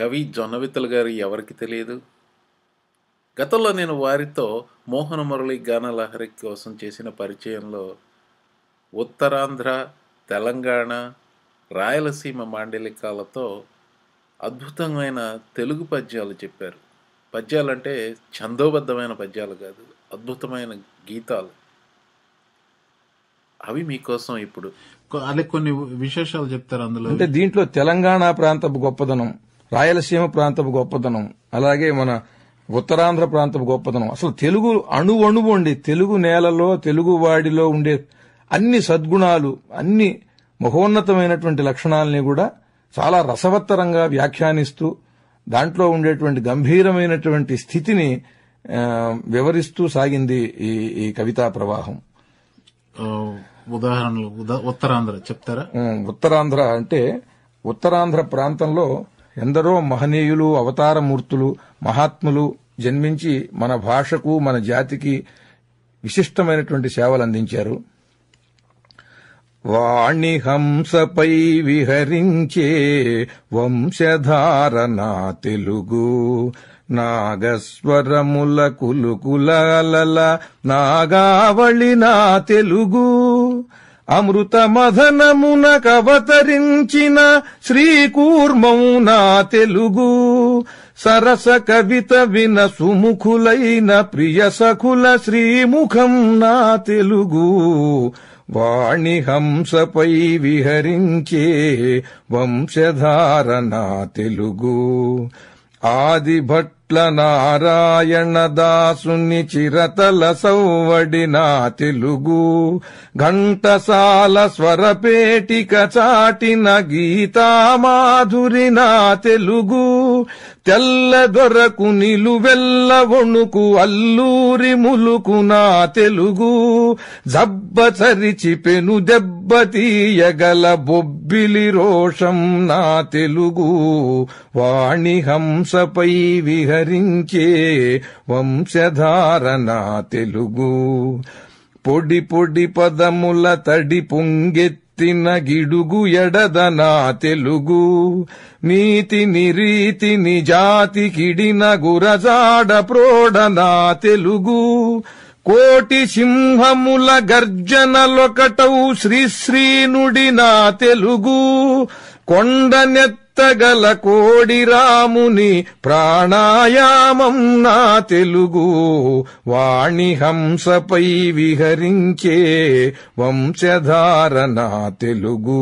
కవి జొన్నవితలు గారు ఎవరికి తెలియదు గతంలో నేను వారితో మోహన మురళి గానలహరి కోసం చేసిన పరిచయంలో ఉత్తరాంధ్ర తెలంగాణ రాయలసీమ మాండలికాలతో అద్భుతమైన తెలుగు పద్యాలు చెప్పారు పద్యాలంటే ఛందోబద్ధమైన పద్యాలు కాదు అద్భుతమైన గీతాలు అవి మీకోసం ఇప్పుడు అదే కొన్ని విశేషాలు చెప్తారు అందులో అంటే దీంట్లో తెలంగాణ ప్రాంత గొప్పదనం రాయలసీమ ప్రాంతపు గొప్పతనం అలాగే మన ఉత్తరాంధ్ర ప్రాంతపు గొప్పతనం అసలు తెలుగు అణువు అండి తెలుగు నేలలో తెలుగు వాడిలో ఉండే అన్ని సద్గుణాలు అన్ని మహోన్నతమైనటువంటి లక్షణాలని కూడా చాలా రసవత్తరంగా వ్యాఖ్యానిస్తూ దాంట్లో ఉండేటువంటి గంభీరమైనటువంటి స్థితిని వివరిస్తూ సాగింది ఈ ఈ కవితా ప్రవాహం ఉదాహరణలు ఉత్తరాంధ్ర చెప్తారా ఉత్తరాంధ్ర అంటే ఉత్తరాంధ్ర ప్రాంతంలో ఎందరో మహనీయులు అవతారమూర్తులు మహాత్ములు జన్మించి మన భాషకు మన జాతికి విశిష్టమైనటువంటి సేవలు అందించారు వాణిహంసపై విహరించే వంశధార నా తెలుగు నాగస్వరముల కులుకుల నాగావళి నా తెలుగు అమృత మధనమున కవతరించిన శ్రీకూర్మౌ నా తెలుగు సరస కవిత విన సుముఖులైన ప్రియ సఖుల శ్రీముఖం నా తెలుగు వాణి హంసపై విహరించే వంశధార నా తెలుగు ఆది భట్ ఇట్ల నారాయణ దాసుని చిరతల సౌవడి నా తెలుగు ఘంటసాల స్వరపేటిక చాటిన గీతామాధురి నా తెలుగూ తెల్ల దొరకు నిలువెల్ల వణుకు అల్లూరి ములుకు నా తెలుగు జబ్బ చరిచి పెను దెబ్బ తీయగల బొబ్బిలి రోషం నా తెలుగు వాణి హంసపై విహరించే వంశధార నా తెలుగు పొడి పొడి పదముల తడి పొంగెత్తి ఎత్తిన గిడుగు ఎడదనా తెలుగు నీతి నిరీతి నిజాతి కిడిన గురజాడ ప్రోడనా తెలుగు కోటి సింహముల గర్జనలొకటౌ శ్రీశ్రీనుడి నా తెలుగు కొండనెత్త గల కోడి రాముని ప్రాణాయామం నా తెలుగు వాణిహంసపై విహరించే వంశధార నా తెలుగు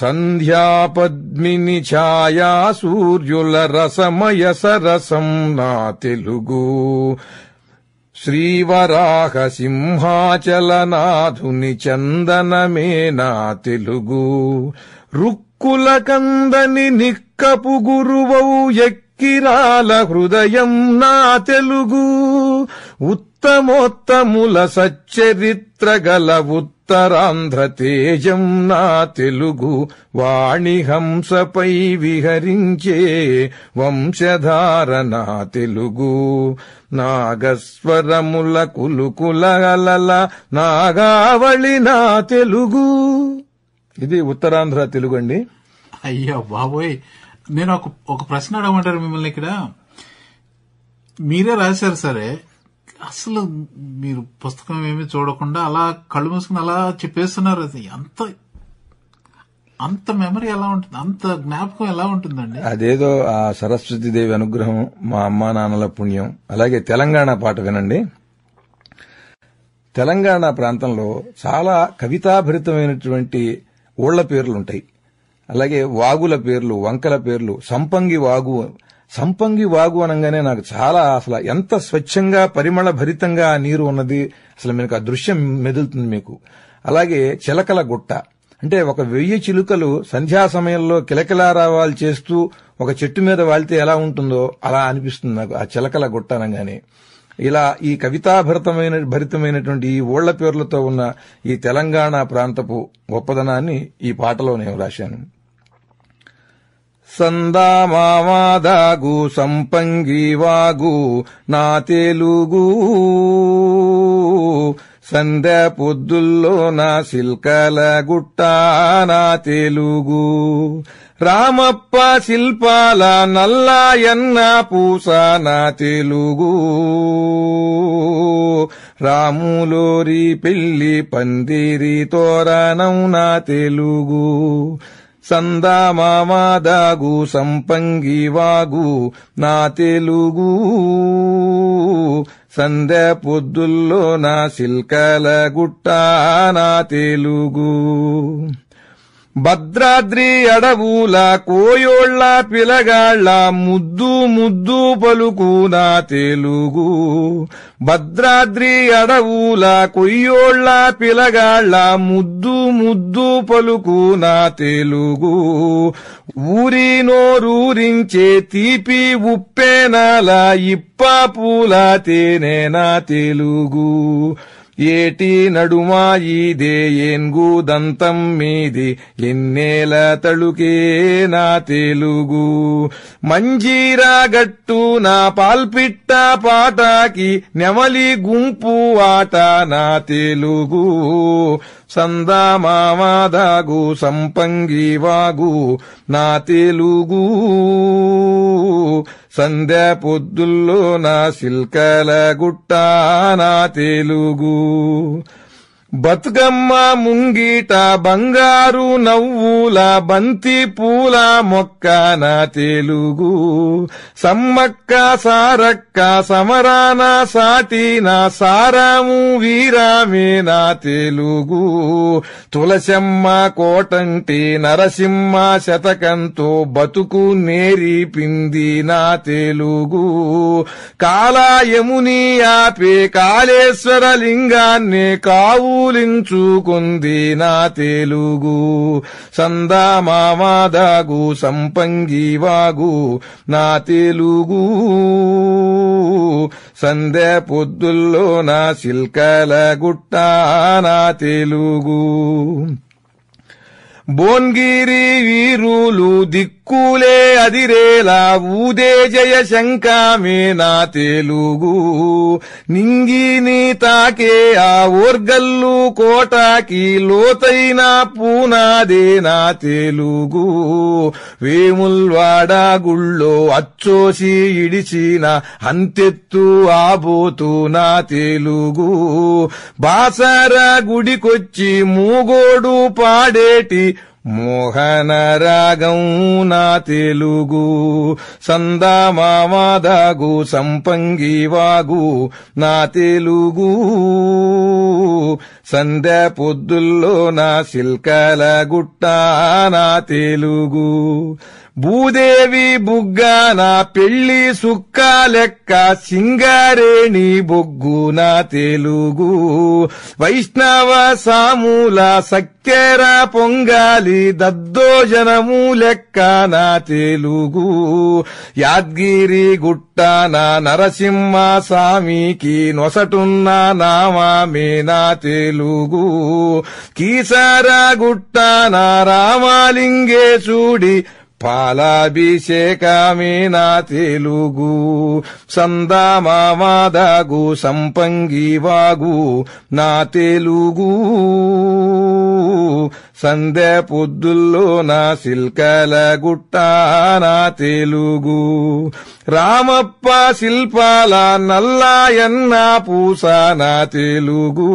సంధ్యాపద్మిని ఛాయా సూర్యుల రసమయ సరసం నా తెలుగు శ్రీవరాహ సింహాచలనాథుని చందనమే నా తెలుగు రుక్ కులకందని నిక్కపు గురువౌ ఎక్కిరాల హృదయం నా తెలుగు ఉత్తమోత్తముల సచ్చరిత్ర గల ఉత్తరాంధ్ర తేజం నా తెలుగు హంసపై విహరించే వంశధార నా తెలుగు నాగస్వరముల కులుకుల అలల నాగావళి నా తెలుగు ఇది ఉత్తరాంధ్ర తెలుగు అండి అయ్యా బాబోయ్ నేను ఒక ఒక ప్రశ్న అడగమంటారు మిమ్మల్ని ఇక్కడ మీరే రాశారు సరే అసలు మీరు పుస్తకం ఏమి చూడకుండా అలా కళ్ళు మూసుకుని అలా చెప్పేస్తున్నారు అది ఎంత అంత మెమరీ ఎలా ఉంటుంది అంత జ్ఞాపకం ఎలా ఉంటుందండి అదేదో ఆ సరస్వతి దేవి అనుగ్రహం మా అమ్మ నాన్నల పుణ్యం అలాగే తెలంగాణ పాట వినండి తెలంగాణ ప్రాంతంలో చాలా కవితాభరితమైనటువంటి ఊళ్ల పేర్లుంటాయి అలాగే వాగుల పేర్లు వంకల పేర్లు సంపంగి వాగు సంపంగి వాగు అనగానే నాకు చాలా అసలు ఎంత స్వచ్ఛంగా పరిమళ భరితంగా ఆ నీరు ఉన్నది అసలు మీకు ఆ దృశ్యం మెదులుతుంది మీకు అలాగే చిలకల గుట్ట అంటే ఒక వెయ్యి చిలుకలు సంధ్యా సమయంలో కిలకిలారావాలు చేస్తూ ఒక చెట్టు మీద వాళ్తే ఎలా ఉంటుందో అలా అనిపిస్తుంది నాకు ఆ చిలకల గుట్ట అనగానే ఇలా ఈ కవితాభరితమైన భరితమైనటువంటి ఈ ఓళ్ల పేర్లతో ఉన్న ఈ తెలంగాణ ప్రాంతపు గొప్పదనాన్ని ఈ పాటలో నేను రాశాను సందామాదాగు సంపంగివాగు నా తెలుగు సంధ్య పొద్దుల్లో నా సిల్కల గుట్ట నా తెలుగు రామప్ప శిల్పాల నల్లాయన్న పూసాన తెలుగు రాములోరి పెళ్లి పందిరి తోరణం నా తెలుగు సందామాదాగు సంపంగి వాగు నా తెలుగు సంధ్య పొద్దుల్లో నా శిల్కల గుట్ట నా తెలుగు భద్రాద్రి అడవుల కోయోళ్ళ పిలగాళ్ళ ముద్దు ముద్దు పలుకునా తెలుగు భద్రాద్రి అడవుల కొయ్యోళ్ళ పిలగాళ్ళ ముద్దు ముద్దు పలుకునా తెలుగు ఊరి నోరూరించే తీపి ఉప్పేనాల ఇప్ప పూల తేనేనా తెలుగు ఏటి నడుమా నడుమాయీదే దంతం మీది ఎన్నేల తళుకే నా తెలుగు మంజీరాగట్టు నా పాల్పిట్ట పాటాకి నెమలి గుంపు ఆట నా తెలుగు సందా మామాదాగు సంపంగి వాగు నా తెలుగు సంధ్యా పొద్దుల్లో నా శిల్కల గుట్ట నా తెలుగు బతుకమ్మ ముంగీట బంగారు నవ్వుల బంతి పూల మొక్క నా తెలుగు సమ్మక్క సారక్క సమరాన సాటి నా సారాము వీరామే నా తెలుగు తులసమ్మ కోటంటి నరసింహ శతకంతో బతుకు నేరిపింది నా తెలుగు కాలాయముని ఆపే కాళేశ్వర లింగాన్ని కావు పూలించుకుంది నా తెలుగు సందామాదాగు సంపంగి వాగు నా తెలుగు సందే పొద్దుల్లో నా సిల్కల గుట్ట నా తెలుగు బోన్గిరి వీరులు దిక్కు దిక్కులే అదిరేలా ఊదే జయ శంకామే నా తెలుగు నింగి నీ తాకే ఆ ఓర్గల్లు కోటాకి లోతైన పూనాదే నా తెలుగు వేముల్వాడ గుళ్ళో అచ్చోసి ఇడిచిన అంతెత్తు ఆబోతు నా తెలుగు బాసర గుడికొచ్చి మూగోడు పాడేటి మోహన రాగం నా తెలుగు సందామాదాగు సంపంగి వాగు నా తెలుగు సంధ్య పొద్దుల్లో నా సిల్కల గుట్ట నా తెలుగు భూదేవి బుగ్గ నా పెళ్లి సుక్క లెక్క సింగరేణి బొగ్గు నా తెలుగు వైష్ణవ సాముల సక్కెర పొంగాలి దద్దోజనము లెక్క నా తెలుగు యాద్గిరి గుట్ట నా నరసింహ స్వామికి నొసటున్న నామామే నా తెలుగు కీసార గుట్ట నా రామాలింగే చూడి నా తెలుగు సందామాదాగు సంపంగి వాగు నా తెలుగు సంధ్య పొద్దుల్లో నా శిల్కల గుట్ట నా తెలుగు రామప్ప శిల్పాల నల్లాయన్న పూస నా తెలుగు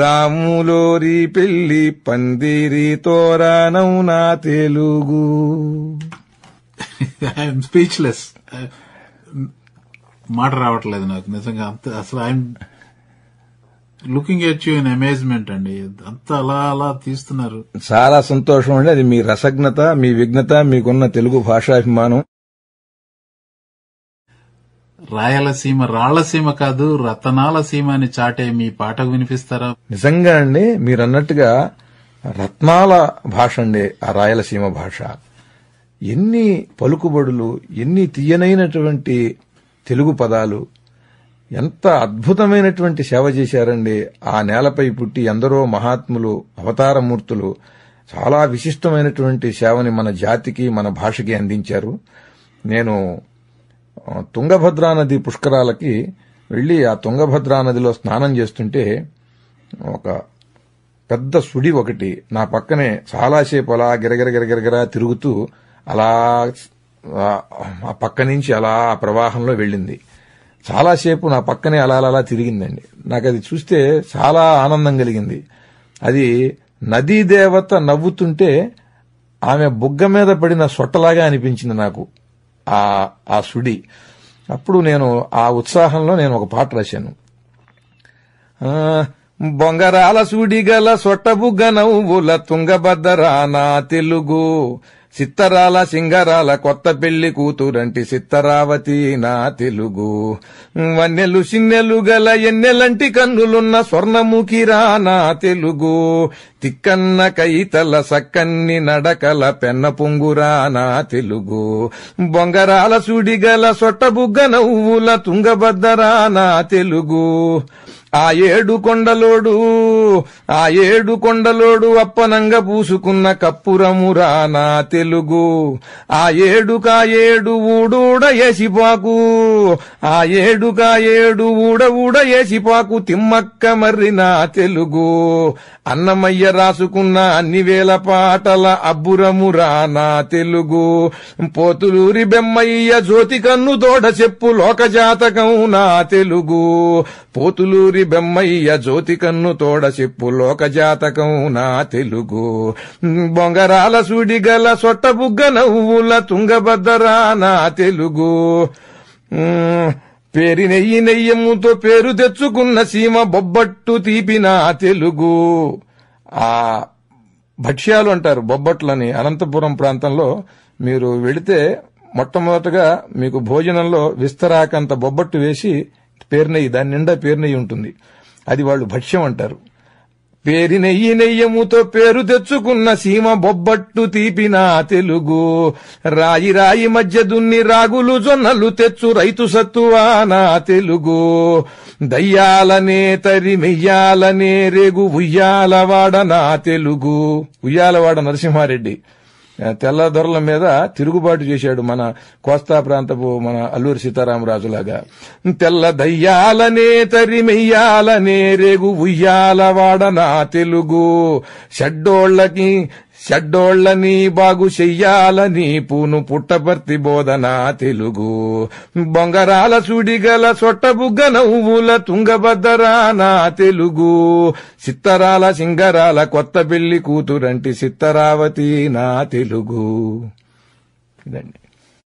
రాములోరి పెళ్లి పందిరి తోరణం నా తెలుగు ఐఎమ్ స్పీచ్లెస్ uh, మాట రావట్లేదు నాకు నిజంగా అంత అసలు I'm looking at you in amazement అండి అంత అలా అలా తీస్తున్నారు చాలా సంతోషం అండి అది మీ రసజ్ఞత మీ విఘ్నత మీకున్న తెలుగు భాషాభిమానం రాయలసీమ రాళ్లసీమ కాదు రతనాల సీమ అని చాటే మీ పాట వినిపిస్తారా నిజంగా అండి మీరు అన్నట్టుగా రత్నాల భాష అండి ఆ రాయలసీమ భాష ఎన్ని పలుకుబడులు ఎన్ని తీయనైనటువంటి తెలుగు పదాలు ఎంత అద్భుతమైనటువంటి సేవ చేశారండి ఆ నేలపై పుట్టి ఎందరో మహాత్ములు అవతారమూర్తులు చాలా విశిష్టమైనటువంటి సేవని మన జాతికి మన భాషకి అందించారు నేను తుంగభద్రా నది పుష్కరాలకి వెళ్ళి ఆ తుంగభద్రా నదిలో స్నానం చేస్తుంటే ఒక పెద్ద సుడి ఒకటి నా పక్కనే చాలాసేపు అలా గిరగిర గిరగిరగిర తిరుగుతూ అలా ఆ పక్క నుంచి అలా ఆ ప్రవాహంలో వెళ్ళింది చాలాసేపు నా పక్కనే అలా అలా తిరిగిందండి నాకు అది చూస్తే చాలా ఆనందం కలిగింది అది నదీ దేవత నవ్వుతుంటే ఆమె బుగ్గ మీద పడిన సొట్టలాగా అనిపించింది నాకు ఆ ఆ సుడి అప్పుడు నేను ఆ ఉత్సాహంలో నేను ఒక పాట రాశాను బొంగరాల సుడిగల సొట్టబుగ్గ నవ్వుల తుంగభద్రరానా తెలుగు సిత్తరాల సింగరాల కొత్త పెళ్లి కూతురంటి సిత్తరావతి నా తెలుగు వన్నెలు సిన్నెలు గల ఎన్నెలంటి కన్నులున్న స్వర్ణముఖిరా నా తెలుగు తిక్కన్న కైతల సక్కన్ని నడకల పెన్న పొంగురా నా తెలుగు బొంగరాల సుడిగల సొట్టబుగ్గ నవ్వుల తుంగభద్రరా నా తెలుగు ఆ ఏడు కొండలోడు ఆ ఏడు కొండలోడు అప్పనంగ పూసుకున్న కప్పురమురా నా తెలుగు ఆ ఏడుకా ఏడు ఊడూడ ఏసిపాకు ఆ ఏడుకా ఏడు ఊడ ఊడ ఏసిపాకు తిమ్మక్క మర్రి నా తెలుగు అన్నమయ్య రాసుకున్న అన్ని వేల పాటల అబ్బురమురా నా తెలుగు పోతులూరి బెమ్మయ్య జ్యోతి కన్ను తోడ చెప్పు లోక జాతకం నా తెలుగు పోతులూరి కవి బెమ్మయ్య జ్యోతికన్ను తోడ చెప్పు లోకజాతకం నా తెలుగు బొంగరాల సుడిగల బుగ్గ నవ్వుల తుంగభద్రా నా తెలుగు పేరి నెయ్యి నెయ్యముతో పేరు తెచ్చుకున్న సీమ బొబ్బట్టు తీపిన తెలుగు ఆ భక్ష్యాలు అంటారు బొబ్బట్లని అనంతపురం ప్రాంతంలో మీరు వెళితే మొట్టమొదటగా మీకు భోజనంలో విస్తరాకంత బొబ్బట్టు వేసి పేరునెయ్యి దాని నిండా పేరునెయ్యి ఉంటుంది అది వాళ్ళు భక్ష్యం అంటారు పేరి నెయ్యి నెయ్యముతో పేరు తెచ్చుకున్న సీమ బొబ్బట్టు తీపిన తెలుగు రాయి రాయి మధ్య దున్ని రాగులు జొన్నలు తెచ్చు రైతు సత్తువానా తెలుగు దయ్యాలనే తరి మెయ్యాలనే రేగు ఉయ్యాలవాడ నా తెలుగు ఉయ్యాలవాడ నరసింహారెడ్డి తెల్లదొరల మీద తిరుగుబాటు చేశాడు మన కోస్తా ప్రాంతపు మన అల్లూరి సీతారామరాజులాగా తెల్ల దయ్యాలనే తరిమెయ్యాలనే రేగు ఉయ్యాల వాడనా తెలుగు షడ్డోళ్లకి షడ్డోళ్లని బాగు చెయ్యాలని పూను పుట్టపర్తి బోధన తెలుగు బొంగరాల సుడిగల సొట్టబుగ్గ నవ్వుల నా తెలుగు సిత్తరాల సింగరాల కొత్త పెళ్లి కూతురంటి సిత్తరావతి నా తెలుగు ఇదండి